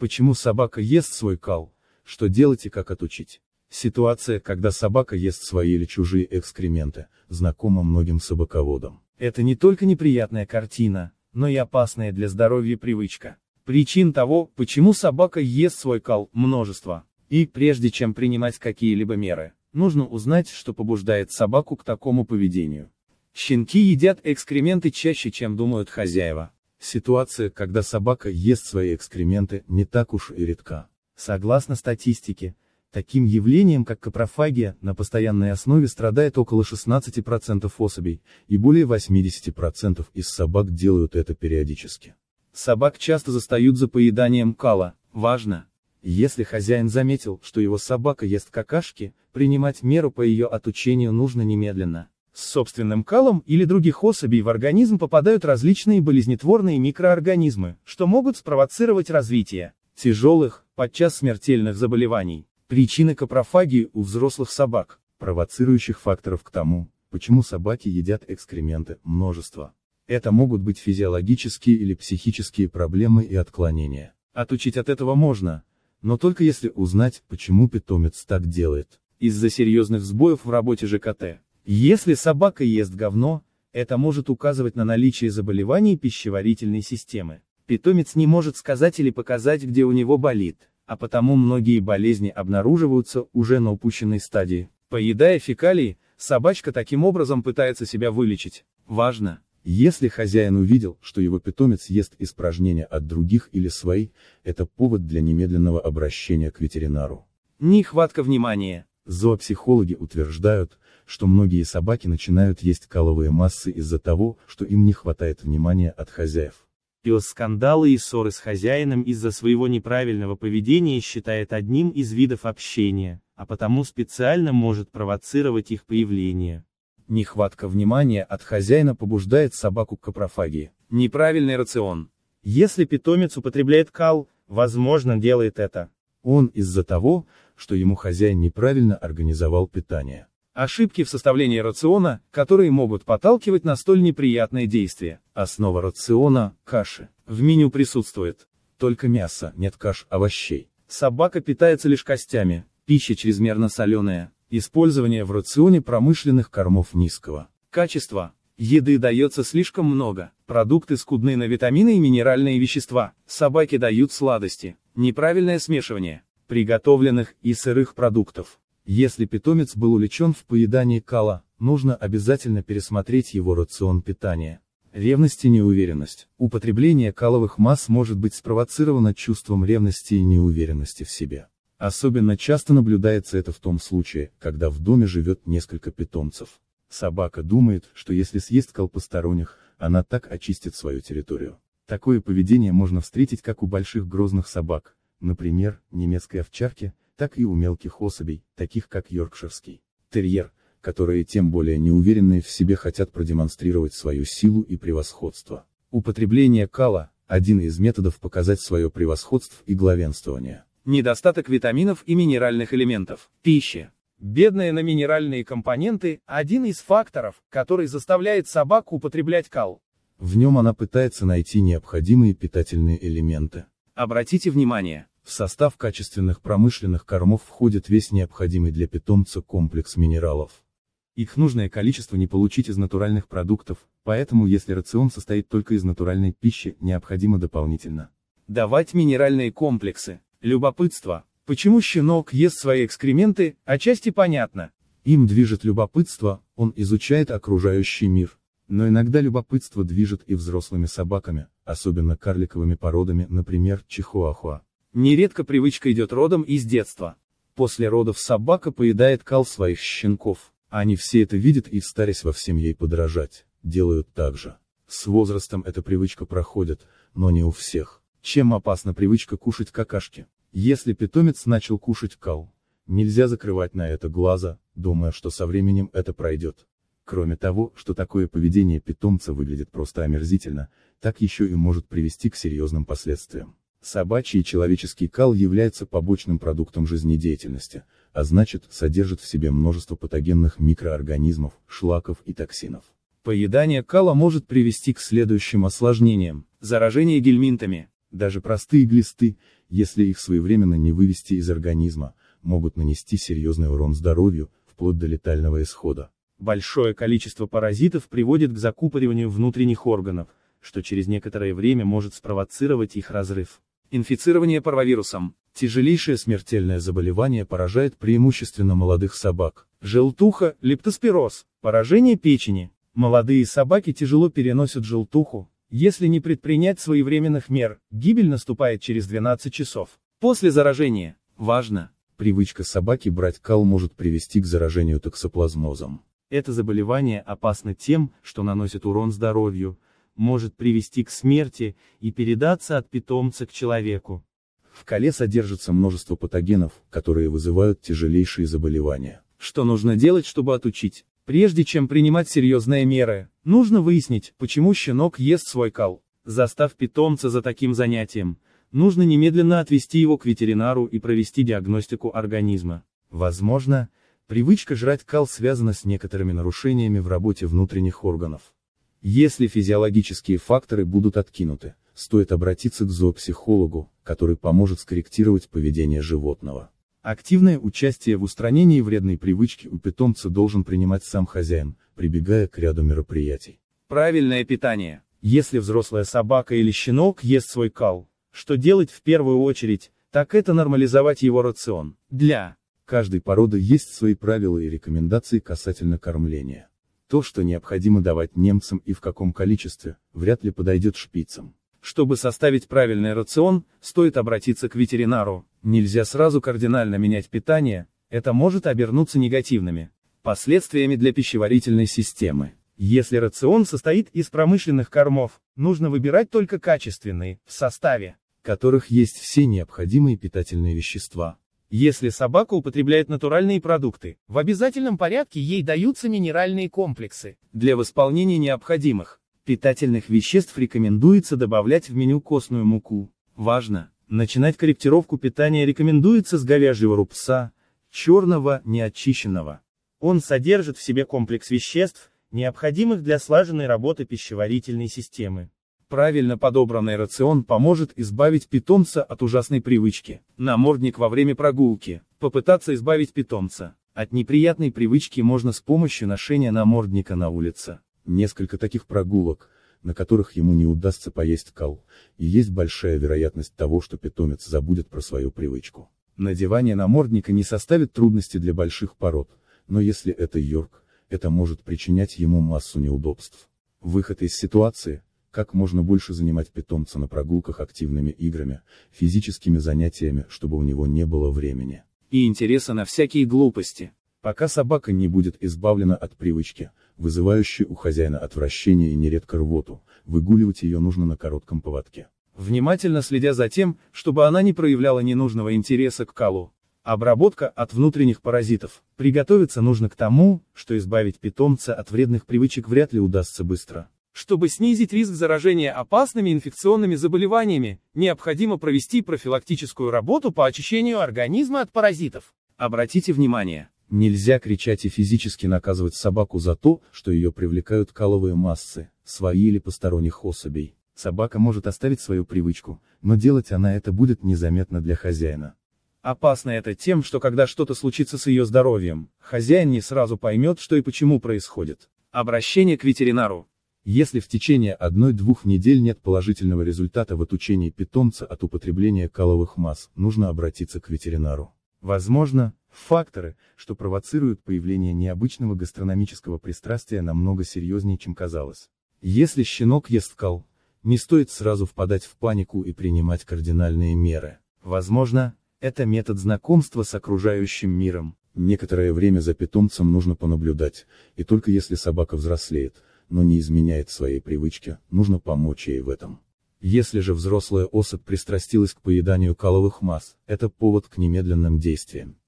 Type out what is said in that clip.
Почему собака ест свой кал? Что делать и как отучить? Ситуация, когда собака ест свои или чужие экскременты, знакома многим собаководам. Это не только неприятная картина, но и опасная для здоровья привычка. Причин того, почему собака ест свой кал, множество. И, прежде чем принимать какие-либо меры, нужно узнать, что побуждает собаку к такому поведению. Щенки едят экскременты чаще, чем думают хозяева. Ситуация, когда собака ест свои экскременты, не так уж и редка. Согласно статистике, таким явлением, как капрофагия, на постоянной основе страдает около 16% особей, и более 80% из собак делают это периодически. Собак часто застают за поеданием кала, важно, если хозяин заметил, что его собака ест какашки, принимать меру по ее отучению нужно немедленно. С собственным калом или других особей в организм попадают различные болезнетворные микроорганизмы, что могут спровоцировать развитие тяжелых, подчас смертельных заболеваний. Причины капрофагии у взрослых собак, провоцирующих факторов к тому, почему собаки едят экскременты, множество. Это могут быть физиологические или психические проблемы и отклонения. Отучить от этого можно, но только если узнать, почему питомец так делает. Из-за серьезных сбоев в работе ЖКТ, если собака ест говно, это может указывать на наличие заболеваний пищеварительной системы. Питомец не может сказать или показать, где у него болит, а потому многие болезни обнаруживаются уже на упущенной стадии. Поедая фекалии, собачка таким образом пытается себя вылечить. Важно! Если хозяин увидел, что его питомец ест испражнения от других или свои, это повод для немедленного обращения к ветеринару. Нехватка внимания. Зоопсихологи утверждают, что многие собаки начинают есть каловые массы из-за того, что им не хватает внимания от хозяев. Пес скандалы и ссоры с хозяином из-за своего неправильного поведения считает одним из видов общения, а потому специально может провоцировать их появление. Нехватка внимания от хозяина побуждает собаку к капрофагии. Неправильный рацион. Если питомец употребляет кал, возможно делает это. Он из-за того, что ему хозяин неправильно организовал питание. Ошибки в составлении рациона, которые могут подталкивать на столь неприятное действие. Основа рациона – каши. В меню присутствует только мясо, нет каш, овощей. Собака питается лишь костями, пища чрезмерно соленая, использование в рационе промышленных кормов низкого качества, еды дается слишком много, продукты скудны на витамины и минеральные вещества, собаке дают сладости, Неправильное смешивание приготовленных и сырых продуктов. Если питомец был увлечен в поедании кала, нужно обязательно пересмотреть его рацион питания. Ревность и неуверенность. Употребление каловых масс может быть спровоцировано чувством ревности и неуверенности в себе. Особенно часто наблюдается это в том случае, когда в доме живет несколько питомцев. Собака думает, что если съест кал посторонних, она так очистит свою территорию. Такое поведение можно встретить как у больших грозных собак, например, немецкой овчарки, так и у мелких особей, таких как йоркширский терьер, которые тем более неуверенные в себе хотят продемонстрировать свою силу и превосходство. Употребление кала – один из методов показать свое превосходство и главенствование. Недостаток витаминов и минеральных элементов. Пища. Бедная на минеральные компоненты – один из факторов, который заставляет собак употреблять кал. В нем она пытается найти необходимые питательные элементы. Обратите внимание, в состав качественных промышленных кормов входит весь необходимый для питомца комплекс минералов. Их нужное количество не получить из натуральных продуктов, поэтому если рацион состоит только из натуральной пищи, необходимо дополнительно. Давать минеральные комплексы. Любопытство. Почему щенок ест свои экскременты, отчасти понятно. Им движет любопытство, он изучает окружающий мир. Но иногда любопытство движет и взрослыми собаками, особенно карликовыми породами, например, чихуахуа. Нередко привычка идет родом из детства. После родов собака поедает кал своих щенков. Они все это видят и, старясь во всем ей подражать, делают так же. С возрастом эта привычка проходит, но не у всех. Чем опасна привычка кушать какашки? Если питомец начал кушать кал, нельзя закрывать на это глаза, думая, что со временем это пройдет. Кроме того, что такое поведение питомца выглядит просто омерзительно, так еще и может привести к серьезным последствиям. Собачий и человеческий кал является побочным продуктом жизнедеятельности, а значит, содержит в себе множество патогенных микроорганизмов, шлаков и токсинов. Поедание кала может привести к следующим осложнениям, заражение гельминтами. Даже простые глисты, если их своевременно не вывести из организма, могут нанести серьезный урон здоровью, вплоть до летального исхода. Большое количество паразитов приводит к закупориванию внутренних органов, что через некоторое время может спровоцировать их разрыв. Инфицирование паровирусом. Тяжелейшее смертельное заболевание поражает преимущественно молодых собак. Желтуха, лептоспироз, поражение печени. Молодые собаки тяжело переносят желтуху. Если не предпринять своевременных мер, гибель наступает через 12 часов. После заражения. Важно. Привычка собаки брать кал может привести к заражению токсоплазмозом. Это заболевание опасно тем, что наносит урон здоровью, может привести к смерти и передаться от питомца к человеку. В коле содержится множество патогенов, которые вызывают тяжелейшие заболевания. Что нужно делать, чтобы отучить? Прежде чем принимать серьезные меры, нужно выяснить, почему щенок ест свой кал. Застав питомца за таким занятием, нужно немедленно отвести его к ветеринару и провести диагностику организма. Возможно, Привычка жрать кал связана с некоторыми нарушениями в работе внутренних органов. Если физиологические факторы будут откинуты, стоит обратиться к зоопсихологу, который поможет скорректировать поведение животного. Активное участие в устранении вредной привычки у питомца должен принимать сам хозяин, прибегая к ряду мероприятий. Правильное питание. Если взрослая собака или щенок ест свой кал, что делать в первую очередь, так это нормализовать его рацион. Для каждой породы есть свои правила и рекомендации касательно кормления. То, что необходимо давать немцам и в каком количестве, вряд ли подойдет шпицам. Чтобы составить правильный рацион, стоит обратиться к ветеринару. Нельзя сразу кардинально менять питание, это может обернуться негативными последствиями для пищеварительной системы. Если рацион состоит из промышленных кормов, нужно выбирать только качественные, в составе которых есть все необходимые питательные вещества. Если собака употребляет натуральные продукты, в обязательном порядке ей даются минеральные комплексы. Для восполнения необходимых питательных веществ рекомендуется добавлять в меню костную муку. Важно, начинать корректировку питания рекомендуется с говяжьего рубца, черного, неочищенного. Он содержит в себе комплекс веществ, необходимых для слаженной работы пищеварительной системы. Правильно подобранный рацион поможет избавить питомца от ужасной привычки. Намордник во время прогулки. Попытаться избавить питомца. От неприятной привычки можно с помощью ношения намордника на улице. Несколько таких прогулок, на которых ему не удастся поесть кал, и есть большая вероятность того, что питомец забудет про свою привычку. Надевание намордника не составит трудности для больших пород, но если это йорк, это может причинять ему массу неудобств. Выход из ситуации – как можно больше занимать питомца на прогулках активными играми, физическими занятиями, чтобы у него не было времени. И интереса на всякие глупости. Пока собака не будет избавлена от привычки, вызывающей у хозяина отвращение и нередко рвоту, выгуливать ее нужно на коротком поводке. Внимательно следя за тем, чтобы она не проявляла ненужного интереса к колу. Обработка от внутренних паразитов. Приготовиться нужно к тому, что избавить питомца от вредных привычек вряд ли удастся быстро. Чтобы снизить риск заражения опасными инфекционными заболеваниями, необходимо провести профилактическую работу по очищению организма от паразитов. Обратите внимание, нельзя кричать и физически наказывать собаку за то, что ее привлекают каловые массы, свои или посторонних особей. Собака может оставить свою привычку, но делать она это будет незаметно для хозяина. Опасно это тем, что когда что-то случится с ее здоровьем, хозяин не сразу поймет, что и почему происходит. Обращение к ветеринару. Если в течение одной-двух недель нет положительного результата в отучении питомца от употребления каловых масс, нужно обратиться к ветеринару. Возможно, факторы, что провоцируют появление необычного гастрономического пристрастия намного серьезнее, чем казалось. Если щенок ест кал, не стоит сразу впадать в панику и принимать кардинальные меры. Возможно, это метод знакомства с окружающим миром. Некоторое время за питомцем нужно понаблюдать, и только если собака взрослеет, но не изменяет своей привычке, нужно помочь ей в этом. Если же взрослая особь пристрастилась к поеданию каловых масс, это повод к немедленным действиям.